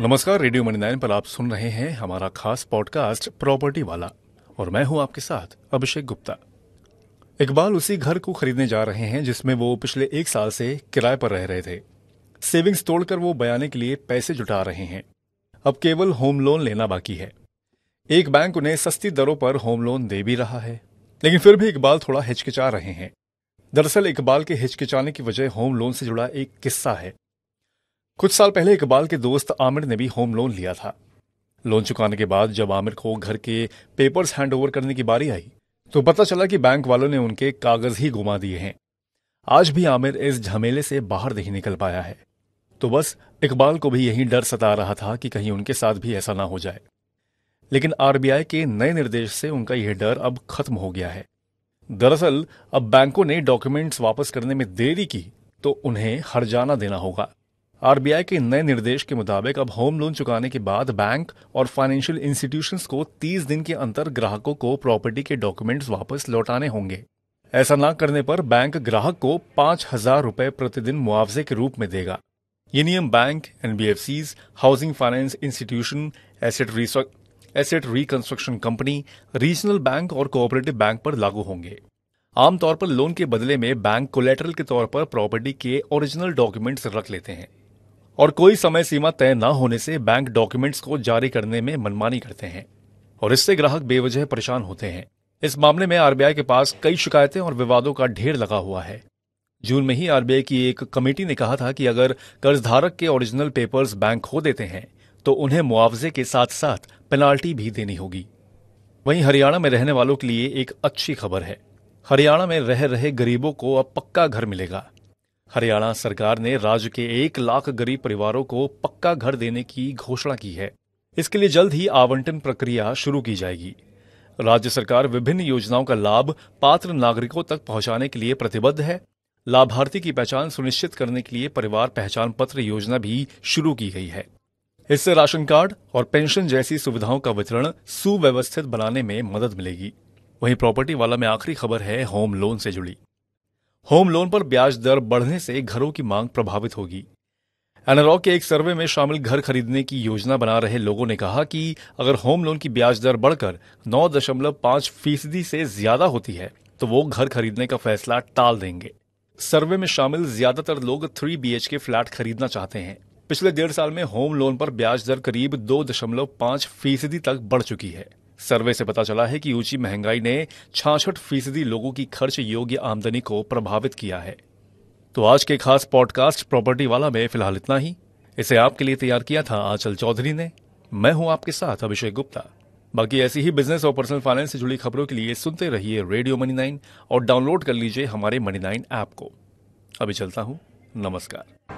नमस्कार radio money nine पर आप सुन रहे हैं हमारा खास पॉडकास्ट प्रॉपर्टी वाला और मैं हूं आपके साथ अभिषेक गुप्ता इकबाल उसी घर को खरीदने जा रहे हैं जिसमें वो पिछले एक साल से किराए पर रह रहे थे सेविंग्स तोड़कर वो बयाने के लिए पैसे जुटा रहे हैं अब केवल होम लोन लेना बाकी है एक बैंक उन्हें सस्ती दरों पर होम लोन दे भी रहा है लेकिन फिर भी इकबाल थोड़ा हिचकिचा रहे हैं दरअसल इकबाल के हिचकिचाने की वजह होम लोन से जुड़ा एक किस्सा है कुछ साल पहले इकबाल के दोस्त आमिर ने भी होम लोन लिया था लोन चुकाने के बाद जब आमिर को घर के पेपर्स हैंडओवर करने की बारी आई तो पता चला कि बैंक वालों ने उनके कागज ही गुमा दिए हैं आज भी आमिर इस झमेले से बाहर नहीं निकल पाया है तो बस इकबाल को भी यही डर सता रहा था कि कहीं उनके साथ भी ऐसा ना हो जाए लेकिन आरबीआई के नए निर्देश से उनका यह डर अब खत्म हो गया है दरअसल अब बैंकों ने डॉक्यूमेंट्स वापस करने में देरी की तो उन्हें जाना देना होगा आरबीआई के नए निर्देश के मुताबिक अब होम लोन चुकाने के बाद बैंक और फाइनेंशियल इंस्टीट्यूशंस को 30 दिन के अंतर ग्राहकों को प्रॉपर्टी के डॉक्यूमेंट्स वापस लौटाने होंगे ऐसा न करने पर बैंक ग्राहक को पांच हजार रूपए प्रतिदिन मुआवजे के रूप में देगा ये नियम bank NBFC housing finance institution asset asset reconstruction company regional bank और कोऑपरेटिव बैंक पर लागू होंगे आमतौर पर लोन के बदले में बैंक कोलेटरल के तौर पर प्रॉपर्टी के ओरिजिनल डॉक्यूमेंट्स रख लेते हैं और कोई समय सीमा तय न होने से बैंक डॉक्यूमेंट्स को जारी करने में मनमानी करते हैं और इससे ग्राहक बेवजह परेशान होते हैं इस मामले में आरबीआई के पास कई शिकायतें और विवादों का ढेर लगा हुआ है जून में ही आरबीआई की एक कमेटी ने कहा था कि अगर कर्जधारक के ओरिजिनल पेपर्स बैंक खो देते हैं तो उन्हें मुआवजे के साथ साथ पेनाल्टी भी देनी होगी वहीं हरियाणा में रहने वालों के लिए एक अच्छी खबर है हरियाणा में रह रहे गरीबों को अब पक्का घर मिलेगा हरियाणा सरकार ने राज्य के एक लाख गरीब परिवारों को पक्का घर देने की घोषणा की है इसके लिए जल्द ही आवंटन प्रक्रिया शुरू की जाएगी राज्य सरकार विभिन्न योजनाओं का लाभ पात्र नागरिकों तक पहुंचाने के लिए प्रतिबद्ध है लाभार्थी की पहचान सुनिश्चित करने के लिए परिवार पहचान पत्र योजना भी शुरू की गई है इससे राशन कार्ड और पेंशन जैसी सुविधाओं का वितरण सुव्यवस्थित बनाने में मदद मिलेगी वहीं प्रॉपर्टी वाला में आखिरी खबर है होम लोन से जुड़ी होम लोन पर ब्याज दर बढ़ने से घरों की मांग प्रभावित होगी एनरॉक के एक सर्वे में शामिल घर खरीदने की योजना बना रहे लोगों ने कहा कि अगर होम लोन की ब्याज दर बढ़कर 9.5 फीसदी से ज्यादा होती है तो वो घर खरीदने का फैसला टाल देंगे सर्वे में शामिल ज्यादातर लोग थ्री बी के फ्लैट खरीदना चाहते हैं पिछले डेढ़ साल में होम लोन पर ब्याज दर करीब पांच फीसदी तक बढ़ चुकी है सर्वे से पता चला है कि ऊंची महंगाई ने छाछठ फीसदी लोगों की खर्च योग्य आमदनी को प्रभावित किया है तो आज के खास पॉडकास्ट प्रॉपर्टी वाला में फिलहाल इतना ही इसे आपके लिए तैयार किया था आंचल चौधरी ने मैं हूं आपके साथ अभिषेक गुप्ता बाकी ऐसी ही बिजनेस और पर्सनल फाइनेंस से जुड़ी खबरों के लिए सुनते रहिए रेडियो मनी नाइन और डाउनलोड कर लीजिए हमारे मनी नाइन ऐप को अभी चलता हूं नमस्कार